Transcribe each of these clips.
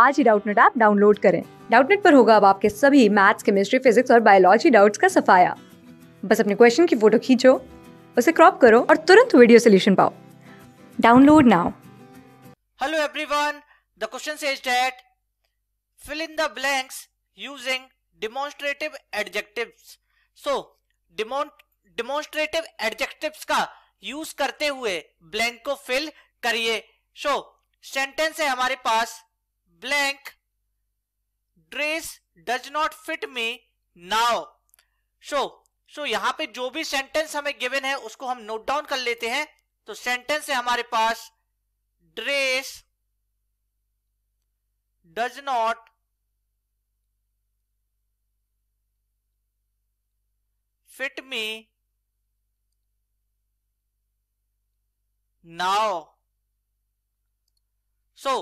आज ही Doubtnut app download करें डाउटनेट पर होगा अब आपके सभी मैथ्स केमिस्ट्री फिजिक्स और बायोलॉजी डाउट्स का सफाया बस अपने क्वेश्चन की फोटो खींचो उसे क्रॉप करो और तुरंत वीडियो सोल्यूशन पाओ download now hello everyone the question is that fill in the blanks using demonstrative adjectives so demon, demonstrative का यूज करते हुए ब्लैंक को फिल करिए सो सेंटेंस है हमारे पास blank dress does not fit me now so so यहां पे जो भी सेंटेंस हमें गिवन है उसको हम नोट डाउन कर लेते हैं तो सेंटेंस है हमारे पास dress does not fit me now so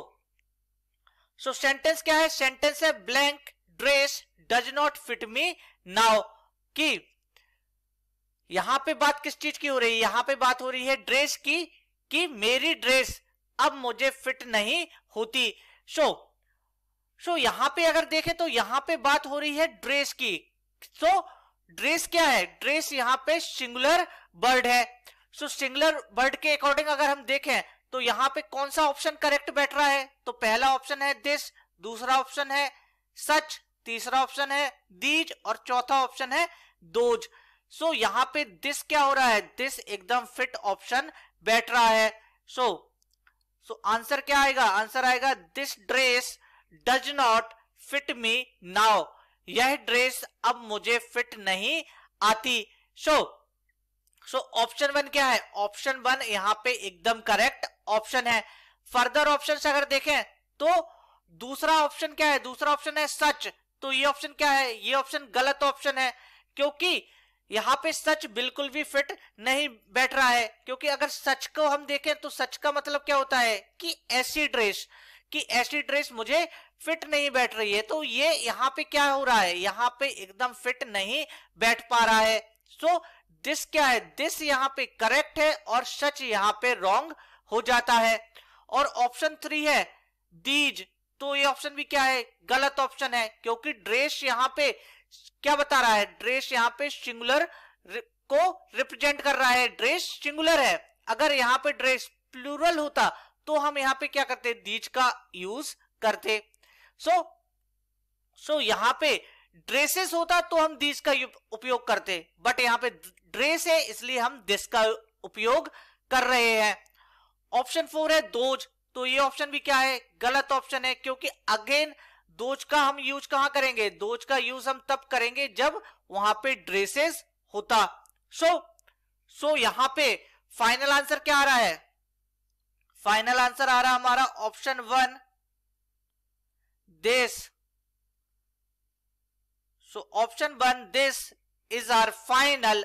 so so, sentence क्या है सेंटेंस है blank dress does not fit me now की यहां पे बात किस चीज की हो रही है यहां पे बात हो रही है ड्रेस की कि मेरी ड्रेस अब मुझे फिट नहीं होती सो so, सो so यहां पे अगर देखें तो यहां पे बात हो रही है ड्रेस की सो so, ड्रेस क्या है ड्रेस यहां पे सिंगुलर वर्ड है सो सिंगुलर वर्ड के अकॉर्डिंग अगर हम देखें तो यहां पे कौन सा ऑप्शन करेक्ट बैठ रहा है तो पहला ऑप्शन है दिस दूसरा ऑप्शन है सच तीसरा ऑप्शन है दीज और चौथा ऑप्शन है दोज सो so, यहां पे दिस क्या हो रहा है दिस एकदम फिट ऑप्शन बैठ रहा है सो सो आंसर क्या आएगा आंसर आएगा this dress does not fit me now यह ड्रेस अब मुझे फिट नहीं आती so so, so option one क्या है ऑप्शन वन यहाँ पे एकदम करेक्ट ऑप्शन है फर्दर ऑप्शन अगर देखें तो दूसरा ऑप्शन क्या है दूसरा ऑप्शन है सच तो ये ऑप्शन क्या है ये ऑप्शन गलत ऑप्शन है क्योंकि यहाँ पे सच बिल्कुल भी फिट नहीं बैठ रहा है क्योंकि अगर सच को हम देखें तो सच का मतलब क्या होता है कि ऐसी ड्रेस कि ऐसी ड्रेस मुझे फिट नहीं बैठ रही है तो ये यहाँ पे क्या हो रहा है यहाँ पे एकदम फिट नहीं बैठ पा रहा है सो दिस क्या है दिस यहाँ पे करेक्ट है और सच यहाँ पे रॉन्ग हो जाता है और ऑप्शन थ्री है दीज तो ये ऑप्शन भी क्या है गलत ऑप्शन है क्योंकि ड्रेस यहाँ पे क्या बता रहा है ड्रेस यहाँ पे सिंगुलर को रिप्रेजेंट कर रहा है ड्रेस सिंगुलर है अगर यहाँ पे ड्रेस प्लूरल होता तो हम यहाँ पे क्या करते दीज का यूज करते सो so, सो so यहाँ पे ड्रेसेस होता तो हम दीज का उपयोग करते बट यहाँ पे ड्रेस है इसलिए हम दिस का उपयोग कर रहे हैं ऑप्शन फोर है दोज तो ये ऑप्शन भी क्या है गलत ऑप्शन है क्योंकि अगेन दोज का हम यूज कहां करेंगे दोज का यूज हम तब करेंगे जब वहां पे ड्रेसेस होता सो so, सो so यहां पे फाइनल आंसर क्या आ रहा है फाइनल आंसर आ रहा हमारा option one this so option one this is our final